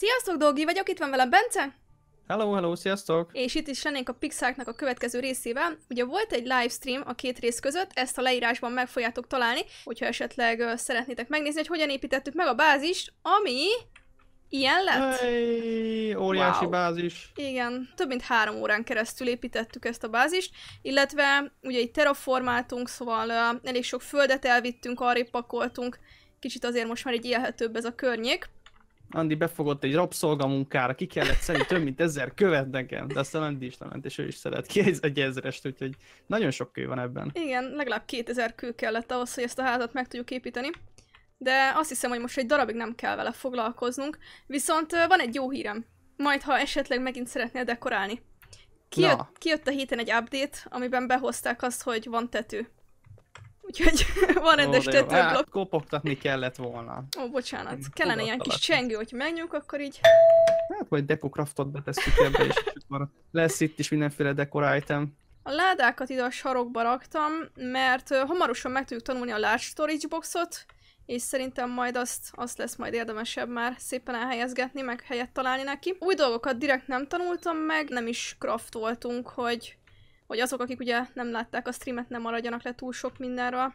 Sziasztok, Dogi vagyok, itt van velem Bence. Hello, hello, sziasztok! És itt is lennénk a Pixáknak a következő részével. Ugye volt egy livestream a két rész között, ezt a leírásban meg fogjátok találni, hogyha esetleg uh, szeretnétek megnézni, hogy hogyan építettük meg a bázist, ami ilyen lett. Hey, óriási wow. bázis. Igen, több mint három órán keresztül építettük ezt a bázist, illetve ugye itt terraformáltunk, szóval uh, elég sok földet elvittünk, arrébb pakoltunk, kicsit azért most már így élhetőbb ez a környék. Andi befogott egy rabszolgamunkára, ki kellett szedni több mint ezer követ nekem, de aztán Andi is lement, és ő is szedett ki egy ezerest, úgyhogy nagyon sok kő van ebben. Igen, legalább 2000 kő kellett ahhoz, hogy ezt a házat meg tudjuk építeni. De azt hiszem, hogy most egy darabig nem kell vele foglalkoznunk, viszont van egy jó hírem. Majd, ha esetleg megint szeretnél dekorálni. Kijött, kijött a héten egy update, amiben behozták azt, hogy van tető. Úgyhogy van rendes oh, tetőblokk. Hát, kopogtatni kellett volna. Ó, bocsánat. Kellene ilyen kis csengő, hogy menjünk, akkor így... Hát, vagy dekokraftot betesszük ebbe, és lesz itt is mindenféle dekor item. A ládákat ide a sarokba raktam, mert hamarosan meg tudjuk tanulni a large storage boxot, és szerintem majd azt, azt lesz majd érdemesebb már szépen elhelyezgetni, meg helyet találni neki. Új dolgokat direkt nem tanultam meg, nem is craftoltunk, hogy hogy azok, akik ugye nem látták a streamet, nem maradjanak le túl sok mindenről.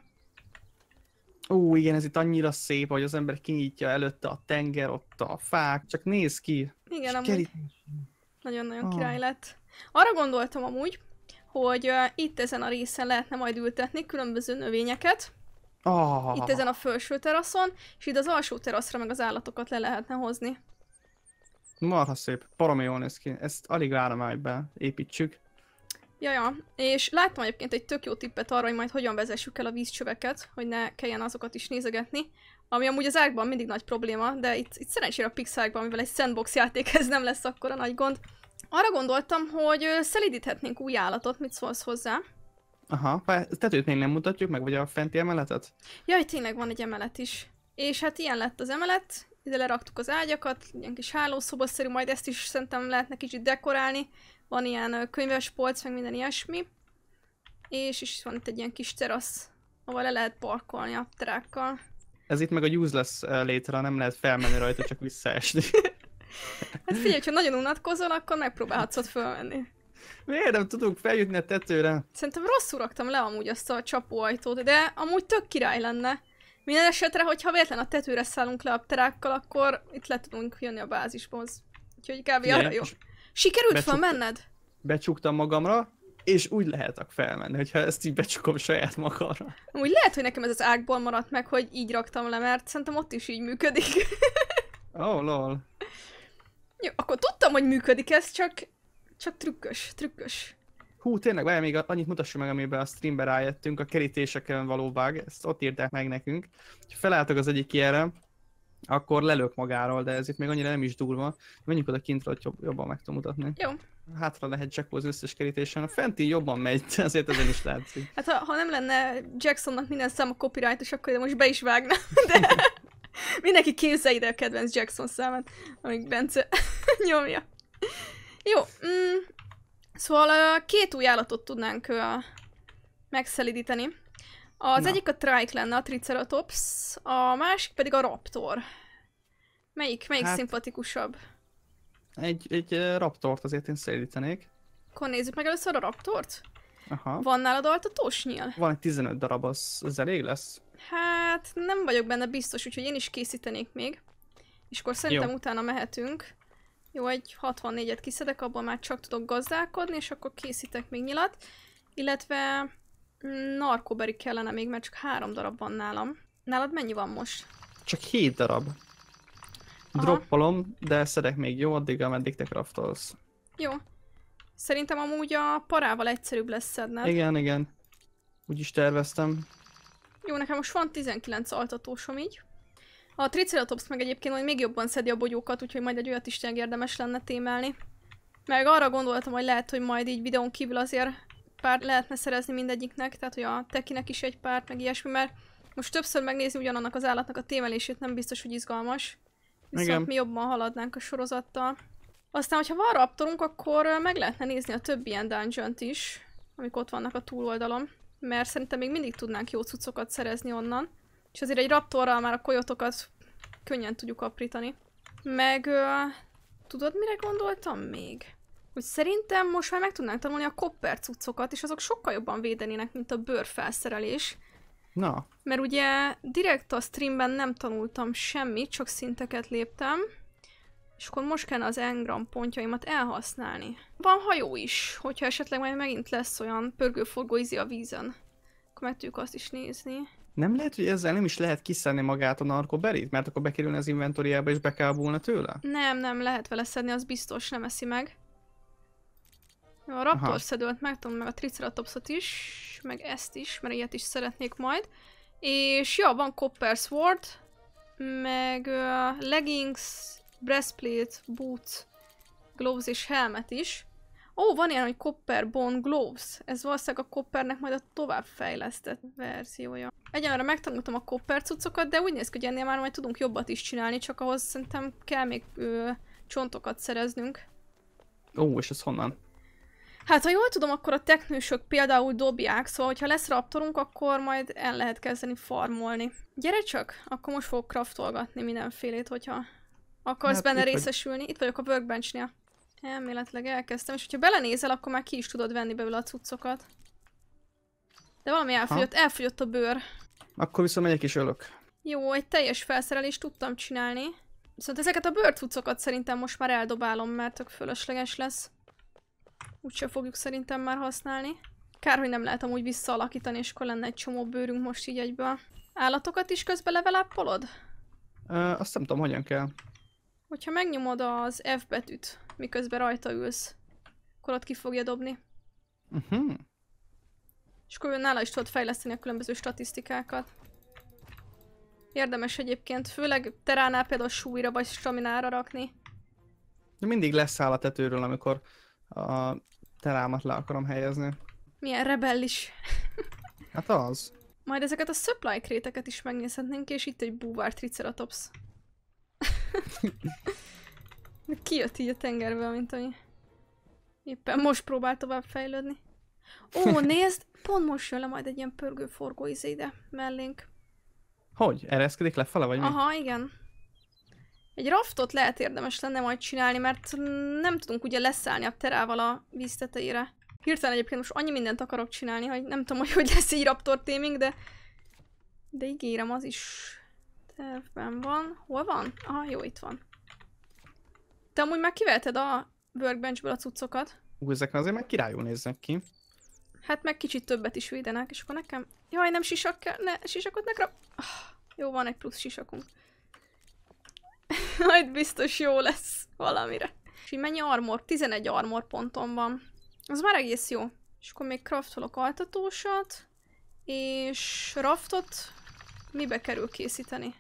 Ó, igen, ez itt annyira szép, hogy az ember kinyitja előtte a tenger, ott a fák, csak néz ki. Igen, amúgy nagyon-nagyon ah. király lett. Arra gondoltam amúgy, hogy uh, itt ezen a részen lehetne majd ültetni különböző növényeket. Oh. Itt ezen a felső teraszon, és itt az alsó teraszra meg az állatokat le lehetne hozni. Marha szép, baromi jól néz ki. Ezt alig várom, hogy beépítsük. Jaja, és láttam egyébként egy tök jó tippet arra, hogy majd hogyan vezessük el a vízcsöveket, hogy ne kelljen azokat is nézegetni. Ami amúgy az árkban mindig nagy probléma, de itt, itt szerencsére a Pixarkban, mivel egy sandbox játék, ez nem lesz akkor a nagy gond. Arra gondoltam, hogy szelidíthetnénk új állatot, mit szólsz hozzá? Aha, tetőt még nem mutatjuk meg, vagy a fenti emeletet? Jaj, tényleg van egy emelet is. És hát ilyen lett az emelet, ide leraktuk az ágyakat, ilyen kis hálószobaszerű, majd ezt is szerintem lehetne kicsit dekorálni. Van ilyen könyves polc, meg minden ilyesmi. És is van itt egy ilyen kis terasz, ahol le lehet parkolni a terákkal. Ez itt meg a lesz létre, nem lehet felmenni rajta, csak visszaesni. hát figyelj, ha nagyon unatkozol, akkor megpróbálhatsz ott fölmenni. Miért nem tudunk feljutni a tetőre? Szerintem rosszul raktam le amúgy azt a csapóajtót, de amúgy tök király lenne. Minden esetre, hogyha véletlen a tetőre szállunk le a terákkal, akkor itt le tudunk jönni a bázishoz. Úgyhogy kb. arra jó. És Sikerült Becsuk... felmenned? Becsuktam magamra, és úgy lehetek felmenni, hogyha ezt így becsukom saját magamra. Úgy lehet, hogy nekem ez az ágból maradt meg, hogy így raktam le, mert szerintem ott is így működik. oh, lol. Jó, akkor tudtam, hogy működik ez, csak, csak trükkös, trükkös. Hú, tényleg, várj, még annyit mutassuk meg, amiben a streambe rájöttünk, a kerítéseken való bug, ezt ott írták meg nekünk. Felálltok az egyik ilyenre, akkor lelök magáról, de ez itt még annyira nem is durva. Menjünk oda kintre, hogy jobb, jobban meg tudom mutatni. Jó. Hátra lehet csak az összes kerítésen, a fenti jobban megy, azért ezen is látszik. Hát ha, ha nem lenne Jacksonnak minden száma és akkor de most be is vágna, de mindenki képze ide a kedvenc Jackson számát, amíg Bence nyomja. Jó, mm, szóval két új állatot tudnánk megszelidíteni. Az Na. egyik a trike lenne, a Triceratops, a másik pedig a Raptor. Melyik, melyik hát, szimpatikusabb? Egy, egy Raptort azért én szélítenék. Akkor nézzük meg először a Raptort. Aha. Van nálad altatósnyil? Van egy 15 darab, az, az elég lesz? Hát nem vagyok benne biztos, úgyhogy én is készítenék még. És akkor szerintem Jó. utána mehetünk. Jó, egy 64-et kiszedek, abban már csak tudok gazdálkodni, és akkor készítek még nyilat. Illetve Narkoberik kellene még, mert csak három darab van nálam. Nálad mennyi van most? Csak hét darab. Aha. Droppolom, de szedek még jó addig, ameddig te craftolsz. Jó. Szerintem amúgy a parával egyszerűbb lesz szedned. Igen, igen. Úgy is terveztem. Jó, nekem most van 19 altatósom így. A Triceratops meg egyébként hogy még jobban szedi a bogyókat, úgyhogy majd egy olyat is érdemes lenne témelni. Meg arra gondoltam, hogy lehet, hogy majd így videón kívül azért pár lehetne szerezni mindegyiknek, tehát hogy a tekinek is egy párt, meg ilyesmi, mert most többször megnézni ugyanannak az állatnak a témelését nem biztos, hogy izgalmas. Viszont Igen. mi jobban haladnánk a sorozattal. Aztán, hogyha van raptorunk, akkor meg lehetne nézni a többi ilyen dungeon is, amik ott vannak a túloldalon. Mert szerintem még mindig tudnánk jó cuccokat szerezni onnan. És azért egy raptorral már a kojotokat könnyen tudjuk aprítani. Meg... Uh, tudod, mire gondoltam még? hogy szerintem most már meg tudnánk tanulni a kopper cuccokat, és azok sokkal jobban védenének, mint a bőrfelszerelés. Na. Mert ugye direkt a streamben nem tanultam semmit, csak szinteket léptem, és akkor most kell az engram pontjaimat elhasználni. Van hajó is, hogyha esetleg majd megint lesz olyan pörgőforgó forgó izi a vízen. Akkor meg tudjuk azt is nézni. Nem lehet, hogy ezzel nem is lehet kiszedni magát a narkoberit? Mert akkor bekerülne az inventoriába és bekábulna tőle? Nem, nem lehet vele szedni, az biztos nem eszi meg. A raptor szedőt megtanul meg a triceratopsot is, meg ezt is, mert ilyet is szeretnék majd. És ja, van Copper Sword, meg uh, leggings, breastplate, boots, gloves és helmet is. Ó, van ilyen, hogy Copper Bone Gloves. Ez valószínűleg a Coppernek majd a továbbfejlesztett verziója. Egyenlőre megtanultam a Copper cuccokat, de úgy néz ki, hogy ennél már majd tudunk jobbat is csinálni, csak ahhoz szerintem kell még ö, csontokat szereznünk. Ó, és ez honnan? Hát, ha jól tudom, akkor a teknősök például dobják, szóval, hogyha lesz raptorunk, akkor majd el lehet kezdeni farmolni. Gyere csak, akkor most fogok kraftolgatni mindenfélét, hogyha akarsz hát, benne itt részesülni. Vagy... Itt vagyok a workbench-nél. Elméletileg elkezdtem, és hogyha belenézel, akkor már ki is tudod venni belőle a cuccokat. De valami elfogyott, ha. elfogyott a bőr. Akkor viszont megyek is ölök. Jó, egy teljes felszerelést tudtam csinálni. Viszont ezeket a bőrcuccokat szerintem most már eldobálom, mert tök fölösleges lesz. Úgyse fogjuk szerintem már használni. Kár, hogy nem lehet amúgy visszaalakítani, és akkor lenne egy csomó bőrünk most így egyből. Állatokat is közben levelápolod? Ö, azt nem tudom, hogyan kell. Hogyha megnyomod az F betűt, miközben rajta ülsz, akkor ott ki fogja dobni. Uh mhm. -huh. És akkor nála is tudod fejleszteni a különböző statisztikákat. Érdemes egyébként, főleg teránál például súlyra vagy staminára rakni. Mindig lesz a tetőről, amikor a terámat le akarom helyezni. Milyen rebellis. hát az. Majd ezeket a supply kréteket is megnézhetnénk, és itt egy búvár triceratops. jött így a tengerbe, mint ami éppen most próbál tovább fejlődni. Ó, nézd, pont most jön le majd egy ilyen pörgő forgó izé ide mellénk. Hogy? Ereszkedik lefele, vagy mi? Aha, igen. Egy raftot lehet érdemes lenne majd csinálni, mert nem tudunk ugye leszállni a terával a víz tetejére. Hirtelen egyébként most annyi mindent akarok csinálni, hogy nem tudom, hogy hogy lesz így raptor téming, de... De ígérem, az is tervben van. Hol van? Aha, jó, itt van. Te amúgy már kivelted a workbenchből a cuccokat. Ú, ezek azért meg királyul néznek ki. Hát meg kicsit többet is védenek, és akkor nekem... Jaj, nem sisak kell, ne, sisakot ne Oh, jó, van egy plusz sisakunk. majd biztos jó lesz valamire. És így mennyi armor? 11 armor pontom van. Az már egész jó. És akkor még craftolok altatósat, és raftot mibe kerül készíteni?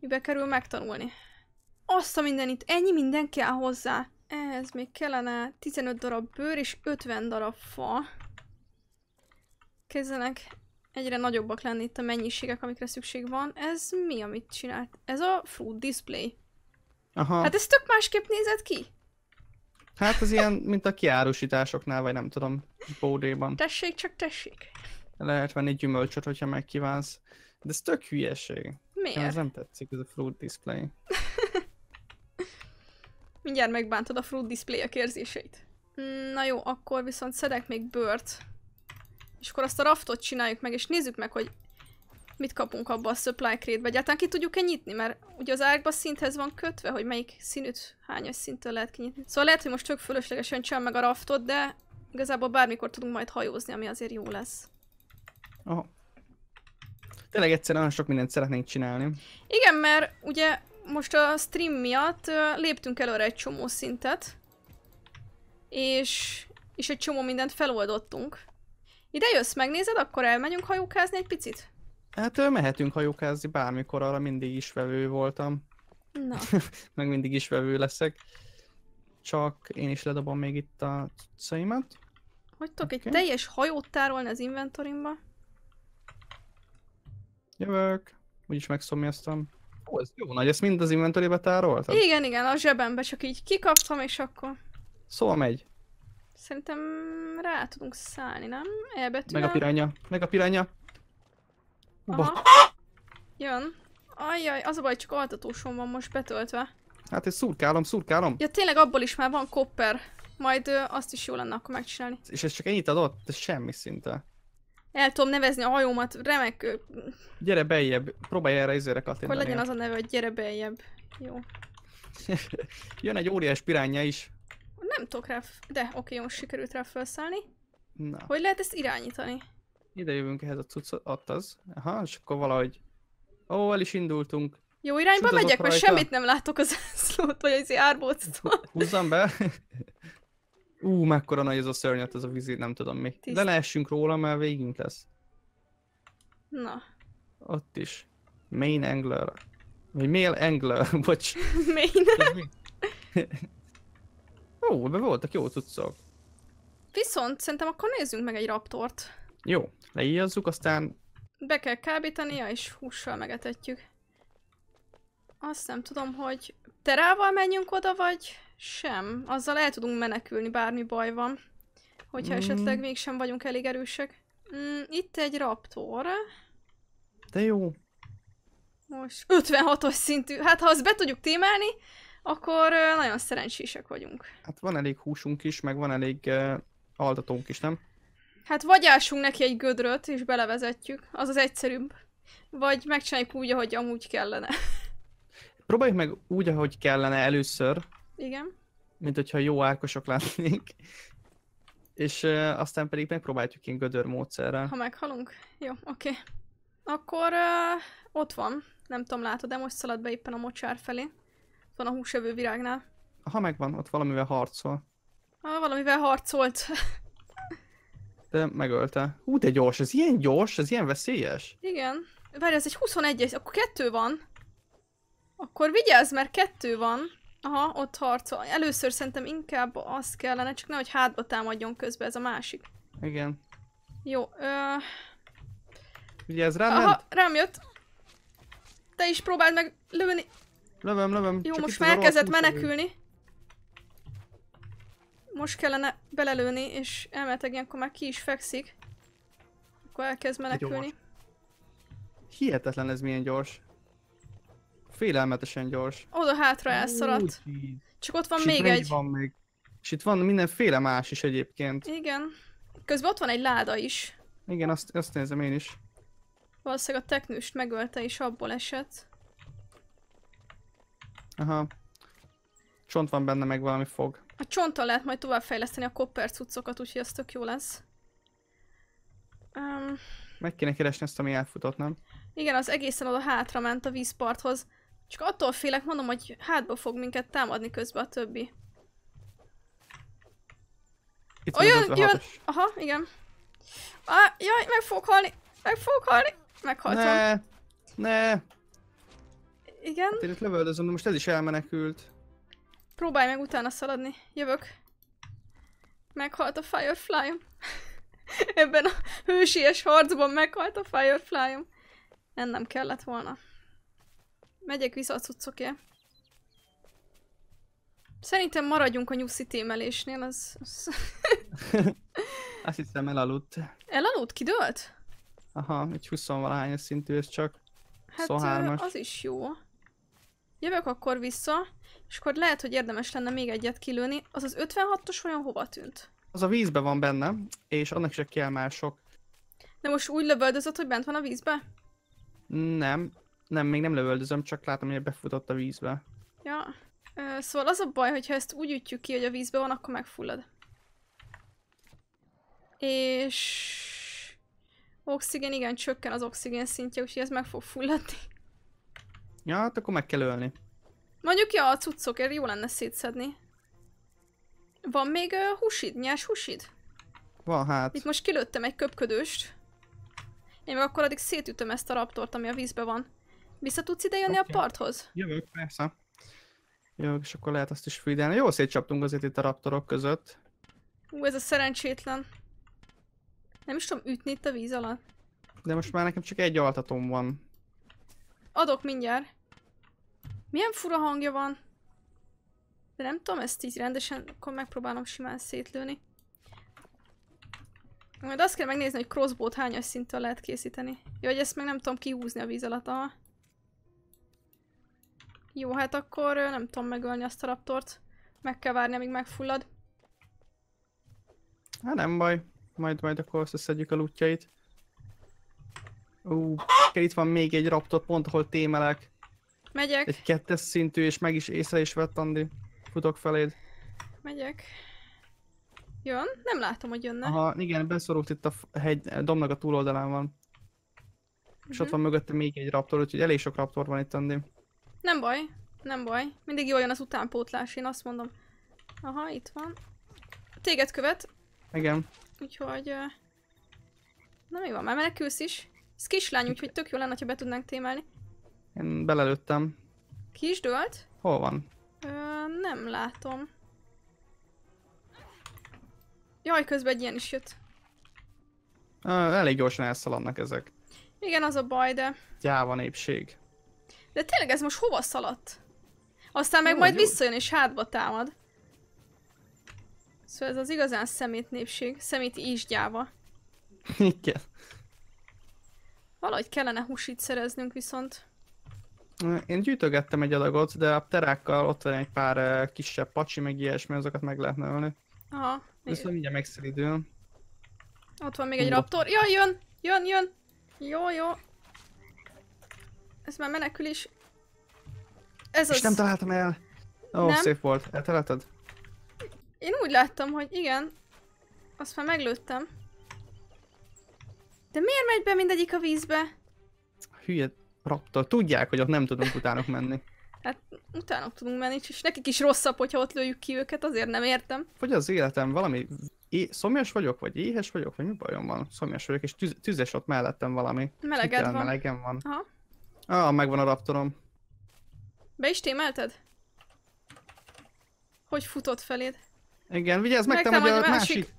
Mibe kerül megtanulni? Azt a mindenit, ennyi minden kell hozzá. Ehhez még kellene 15 darab bőr és 50 darab fa. Kezdenek egyre nagyobbak lenni itt a mennyiségek, amikre szükség van. Ez mi, amit csinált? Ez a fruit display. Aha. Hát ez tök másképp nézett ki. Hát az ilyen, mint a kiárusításoknál, vagy nem tudom, bódéban. Tessék, csak tessék. Lehet venni gyümölcsöt, hogyha megkívánsz. De ez tök hülyeség. Miért? Ez nem tetszik, ez a fruit display. Mindjárt megbántod a fruit display a érzéseit. Mm, na jó, akkor viszont szedek még bört. És akkor azt a raftot csináljuk meg, és nézzük meg, hogy mit kapunk abba a supply crate-be. Egyáltalán ki tudjuk-e nyitni, mert ugye az árkba szinthez van kötve, hogy melyik színűt, hányas szinttől lehet kinyitni. Szóval lehet, hogy most csak fölöslegesen csinál meg a raftot, de igazából bármikor tudunk majd hajózni, ami azért jó lesz. Aha. Tényleg egyszerűen nagyon sok mindent szeretnénk csinálni. Igen, mert ugye most a stream miatt léptünk előre egy csomó szintet, és, és egy csomó mindent feloldottunk. Ide jössz, megnézed, akkor elmegyünk hajókázni egy picit? Hát mehetünk hajókázni bármikor, arra mindig is vevő voltam. Na. Meg mindig is vevő leszek. Csak én is ledobom még itt a cuccaimat. Hogy tudok okay. egy teljes hajót tárolni az inventorimba? Jövök. Úgyis megszomjaztam. Ó, ez jó nagy, ezt mind az inventorybe tároltam? Igen, igen, a zsebembe csak így kikaptam és akkor... Szóval megy. Szerintem rá tudunk szállni, nem? Elbetűvel. Meg a piránya. Meg a piránya. Aha. Jön. Ajjaj, az a baj, csak altatósom van most betöltve. Hát ez szurkálom, szurkálom. Ja tényleg abból is már van kopper. Majd ö, azt is jó lenne akkor megcsinálni. És ez csak ennyit adott? Ez semmi szinte. El tudom nevezni a hajómat, remek... Ö... Gyere beljebb, próbálj erre izére kattintani. Hogy legyen az a neve, hogy gyere beljebb. Jó. Jön egy óriás piránja is nem tudok rá... De, oké, most sikerült rá felszállni. Na. Hogy lehet ezt irányítani? Ide jövünk ehhez a cuccot, ott az. Aha, és akkor valahogy... Ó, el is indultunk. Jó irányba Csutazok megyek, mert semmit nem látok az eszlót, vagy az árbócot. Húzzam be. Ú, mekkora nagy ez a szörnyet, ez a vízi, nem tudom mi. Tiszt. De leessünk róla, mert végünk lesz. Na. Ott is. Main angler. Vagy male angler, bocs. Main. Ó, ebben voltak jó cuccok. Viszont szerintem akkor nézzünk meg egy raptort. Jó, leíjazzuk, aztán... Be kell kábítania, és hússal megetetjük. Azt nem tudom, hogy terával menjünk oda, vagy sem. Azzal el tudunk menekülni, bármi baj van. Hogyha mm. esetleg mégsem vagyunk elég erősek. Mm, itt egy raptor. De jó. Most 56-os szintű. Hát ha azt be tudjuk témelni, akkor nagyon szerencsések vagyunk. Hát van elég húsunk is, meg van elég uh, altatónk is, nem? Hát vagy ásunk neki egy gödröt, és belevezetjük, az az egyszerűbb. Vagy megcsináljuk úgy, ahogy amúgy kellene. Próbáljuk meg úgy, ahogy kellene először. Igen. Mint hogyha jó árkosok lennénk. És uh, aztán pedig megpróbáljuk én gödör módszerrel. Ha meghalunk? Jó, oké. Okay. Akkor uh, ott van. Nem tudom, látod, de most szalad be éppen a mocsár felé van a húsevő virágnál. Ha megvan, ott valamivel harcol. Ha, valamivel harcolt. De megölte. Hú, de gyors, ez ilyen gyors, ez ilyen veszélyes. Igen. Várj, ez egy 21-es, akkor kettő van. Akkor vigyázz, mert kettő van. Aha, ott harcol. Először szerintem inkább az kellene, csak nehogy hátba támadjon közben ez a másik. Igen. Jó, ö... Ugye ez rám Aha, ment? rám jött. Te is próbáld meg lőni. Lövöm, lövöm. Jó, Csak most már elkezdett menekülni. Most kellene belelőni, és elmetek ilyenkor már ki is fekszik. Akkor elkezd menekülni. Hihetetlen ez milyen gyors. Félelmetesen gyors. Oda hátra elszaladt. Csak ott van és még egy. Van még. És itt van mindenféle más is egyébként. Igen. Közben ott van egy láda is. Igen, azt, azt nézem én is. Valószínűleg a teknőst megölte és abból esett. Aha. Csont van benne, meg valami fog. A csonttal lehet majd továbbfejleszteni a kopper cuccokat, úgyhogy az tök jó lesz. Um, meg kéne keresni ezt, ami elfutott, nem? Igen, az egészen oda hátra ment a vízparthoz. Csak attól félek, mondom, hogy hátba fog minket támadni közben a többi. Itt oh, jön, jön! Aha, igen. ah, jaj, meg fog halni! Meg fog halni! Meghaltam. Ne! Ne! Igen. Hát én itt lövöldözöm, de most ez is elmenekült. Próbálj meg utána szaladni. Jövök. Meghalt a Firefly-om. Ebben a hősies harcban meghalt a Firefly-om. Ennem kellett volna. Megyek vissza a cuccokja. Szerintem maradjunk a City emelésnél, az... az... Azt hiszem elaludt. Elaludt? Kidőlt? Aha, egy 20 valahány szintű, ez csak. Hát 23-as. az is jó. Jövök akkor vissza, és akkor lehet, hogy érdemes lenne még egyet kilőni. Az az 56-os olyan hova tűnt? Az a vízbe van benne, és annak is kell már sok. De most úgy lövöldözött, hogy bent van a vízbe? Nem, nem, még nem lövöldözöm, csak látom, hogy befutott a vízbe. Ja, Ö, szóval az a baj, hogyha ezt úgy ütjük ki, hogy a vízbe van, akkor megfullad. És... Oxigén, igen, csökken az oxigén szintje, úgyhogy ez meg fog fulladni. Ja, hát akkor meg kell ölni. Mondjuk, ja, a cuccokért jó lenne szétszedni. Van még uh, husid? Nyers husid? Van hát. Itt most kilőttem egy köpködőst. Én meg akkor addig szétütöm ezt a raptort, ami a vízbe van. Vissza tudsz ide jönni okay. a parthoz? Jövök, persze. Jövök, és akkor lehet azt is fűdelni. Jó szétcsaptunk azért itt a raptorok között. Ú, ez a szerencsétlen. Nem is tudom ütni itt a víz alatt. De most már nekem csak egy altatom van. Adok mindjárt. Milyen fura hangja van. De nem tudom, ezt így rendesen, akkor megpróbálom simán szétlőni. Majd azt kell megnézni, hogy crossbow-t hányas szinttől lehet készíteni. Jó, hogy ezt meg nem tudom kihúzni a víz alatt, aha. Jó, hát akkor nem tudom megölni azt a raptort. Meg kell várni, amíg megfullad. Hát nem baj. Majd majd akkor összeszedjük a lutjait. Ú, itt van még egy raptor pont, ahol témelek. Megyek. Egy kettes szintű, és meg is észre is vett, Andi. Futok feléd. Megyek. Jön? Nem látom, hogy jönne. Aha, igen, beszorult itt a hegy, a domnak a túloldalán van. Mm -hmm. És ott mhm. van mögötte még egy raptor, úgyhogy elég sok raptor van itt, Andi. Nem baj, nem baj. Mindig jól jön az utánpótlás, én azt mondom. Aha, itt van. Téged követ. Igen. Úgyhogy... Na mi van, már menekülsz is. Ez kislány, úgyhogy tök jó lenne, ha be tudnánk témálni. Én belelőttem. Ki is dölt? Hol van? Ö, nem látom. Jaj, közben egy ilyen is jött. Ö, elég gyorsan elszaladnak ezek. Igen, az a baj, de... Gyáva népség. De tényleg ez most hova szaladt? Aztán meg jó, majd jó. visszajön és hátba támad. Szóval ez az igazán szemét népség. Szemét is gyáva. Igen. Valahogy kellene húsit szereznünk viszont. Én gyűjtögettem egy adagot, de a terákkal ott van egy pár eh, kisebb pacsi, meg ilyesmi, azokat meg lehetne ölni. Aha. Viszont mindjárt megszelidül. Ott van még egy raptor. Jaj, jön! Jön, jön! Jó, jó. Ez már menekül is. Ez az... És nem találtam el. Ó, oh, nem? szép volt. Eltaláltad? Én úgy láttam, hogy igen. Azt már meglőttem. De miért megy be mindegyik a vízbe? Hülye, raptor. Tudják, hogy ott nem tudunk utánok menni. Hát utánok tudunk menni, és nekik is rosszabb, hogyha ott lőjük ki őket, azért nem értem. Vagy az életem, valami é- szomjas vagyok, vagy éhes vagyok, vagy mi bajom van? Szomjas vagyok, és tüz- tüzes ott mellettem valami. Meleged Hitel, van. Melegem van. Aha. Ah, megvan a raptorom. Be is témelted? Hogy futott feléd? Igen, vigyázz, megtem, meg a másik. másik.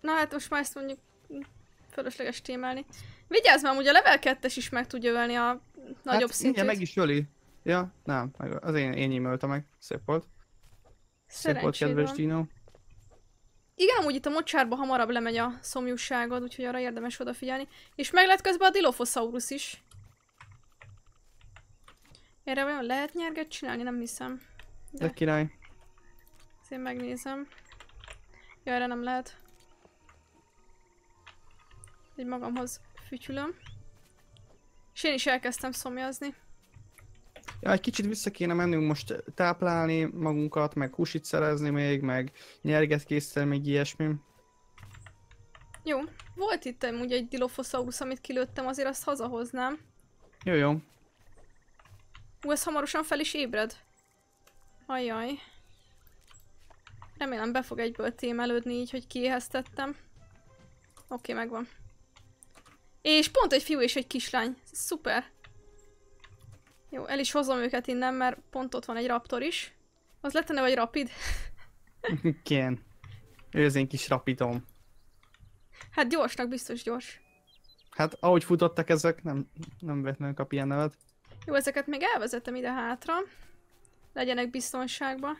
Na hát most már ezt mondjuk fölösleges témálni. Vigyázz már, ugye a level 2 is meg tudja ölni a nagyobb hát, szintet. Igen, meg is öli. Ja, nem, meg az én, én imölte meg. Szép volt. Szép volt, kedves Dino? Igen, amúgy itt a mocsárba hamarabb lemegy a szomjúságod, úgyhogy arra érdemes odafigyelni. És meg lett közben a Dilophosaurus is. Erre vajon lehet nyerget csinálni? Nem hiszem. De, De király. Ezt én megnézem. Ja, erre nem lehet. Így magamhoz fütyülöm. És én is elkezdtem szomjazni. Ja, egy kicsit vissza kéne mennünk most táplálni magunkat, meg húsit szerezni még, meg nyerget készíteni, még ilyesmi. Jó. Volt itt amúgy egy Dilophosaurus, amit kilőttem, azért azt hazahoznám. Jó, jó. Ú, ez hamarosan fel is ébred. Ajaj. Remélem be fog egyből témelődni így, hogy kiéheztettem. Oké, okay, megvan. És pont egy fiú és egy kislány. Szuper. Jó, el is hozom őket innen, mert pont ott van egy raptor is. Az lettene vagy rapid? Igen. Ő az én kis rapidom. Hát gyorsnak biztos gyors. Hát ahogy futottak ezek, nem, nem vettem kap ilyen nevet. Jó, ezeket még elvezetem ide hátra. Legyenek biztonságban.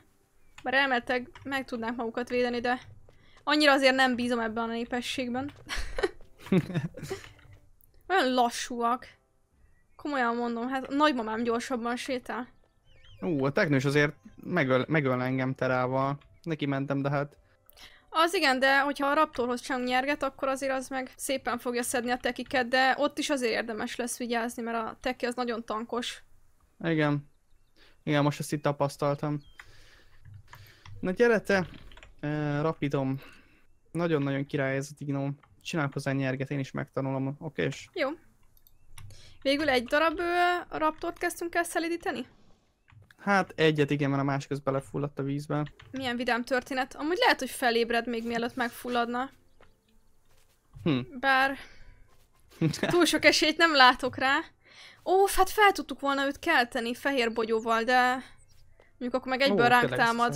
Bár elmertek, meg tudnák magukat védeni, de annyira azért nem bízom ebben a népességben. Olyan lassúak. Komolyan mondom, hát a nagymamám gyorsabban sétál. Ú, a teknős azért megöl, megöl engem terával. Neki mentem, de hát... Az igen, de hogyha a raptorhoz sem nyerget, akkor azért az meg szépen fogja szedni a tekiket, de ott is azért érdemes lesz vigyázni, mert a teki az nagyon tankos. Igen. Igen, most ezt itt tapasztaltam. Na gyere te, eh, rapidom. Nagyon-nagyon király ez a dignóm csinálok hozzá nyerget, én is megtanulom, oké? Okay Jó. Végül egy darab ö, raptort kezdtünk el szelidíteni? Hát egyet igen, mert a másik az belefulladt a vízbe. Milyen vidám történet. Amúgy lehet, hogy felébred még mielőtt megfulladna. Hm. Bár túl sok esélyt nem látok rá. Ó, hát fel tudtuk volna őt kelteni fehér bogyóval, de mondjuk akkor meg egyből Ó, ránk támad.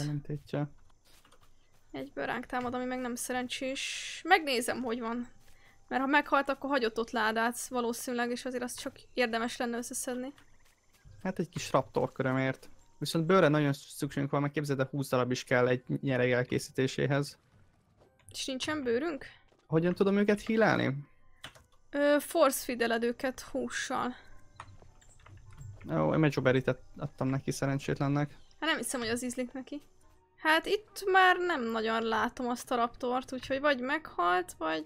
Egyből ránk támad, ami meg nem szerencsés. Megnézem, hogy van. Mert ha meghalt, akkor hagyott ott ládát valószínűleg, és azért azt csak érdemes lenne összeszedni. Hát egy kis raptor körömért. Viszont bőre nagyon szükségünk van, mert képzeld, 20 darab is kell egy nyereg elkészítéséhez. És nincsen bőrünk? Hogyan tudom őket hílálni? Ö, force fideled őket hússal. Ó, én adtam neki szerencsétlennek. Hát nem hiszem, hogy az ízlik neki. Hát itt már nem nagyon látom azt a raptort, úgyhogy vagy meghalt, vagy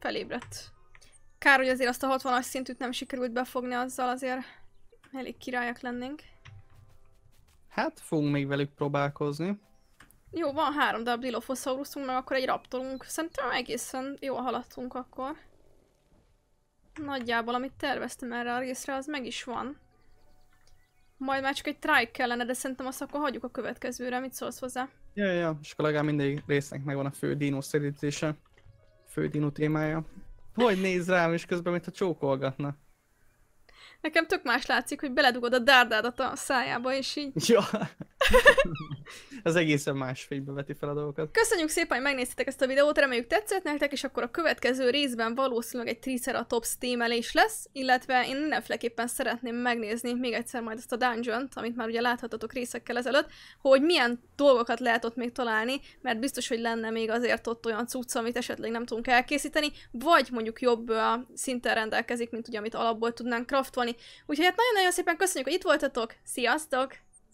felébredt. Kár, hogy azért azt a 60-as szintűt nem sikerült befogni azzal, azért elég királyak lennénk. Hát, fogunk még velük próbálkozni. Jó, van három darab dilophosaurusunk, meg akkor egy raptorunk. Szerintem egészen jól haladtunk akkor. Nagyjából, amit terveztem erre a részre, az meg is van. Majd már csak egy trájk kellene, de szerintem azt akkor hagyjuk a következőre. Mit szólsz hozzá? Ja, ja, és akkor legalább mindig résznek megvan a fő dinó szerítése. Fő dinó témája. Hogy néz rám, és közben, mintha csókolgatna. Nekem tök más látszik, hogy beledugod a dárdádat a szájába, és így... Ja. Ez egészen más fénybe veti fel a dolgokat. Köszönjük szépen, hogy megnéztétek ezt a videót, reméljük tetszett nektek, és akkor a következő részben valószínűleg egy Triceratops témelés lesz, illetve én mindenféleképpen szeretném megnézni még egyszer majd ezt a dungeon amit már ugye láthatatok részekkel ezelőtt, hogy milyen dolgokat lehet ott még találni, mert biztos, hogy lenne még azért ott olyan cucc, amit esetleg nem tudunk elkészíteni, vagy mondjuk jobb a szinten rendelkezik, mint ugye, amit alapból tudnánk craftolni. Úgyhogy hát nagyon-nagyon szépen köszönjük, hogy itt voltatok, sziasztok!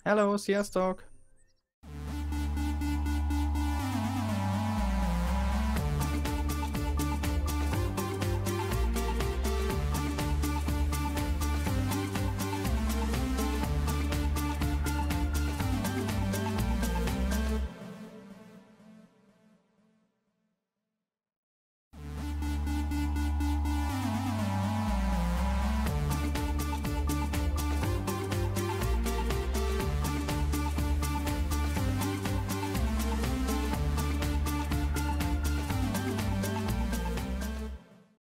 Hello, sziasztok!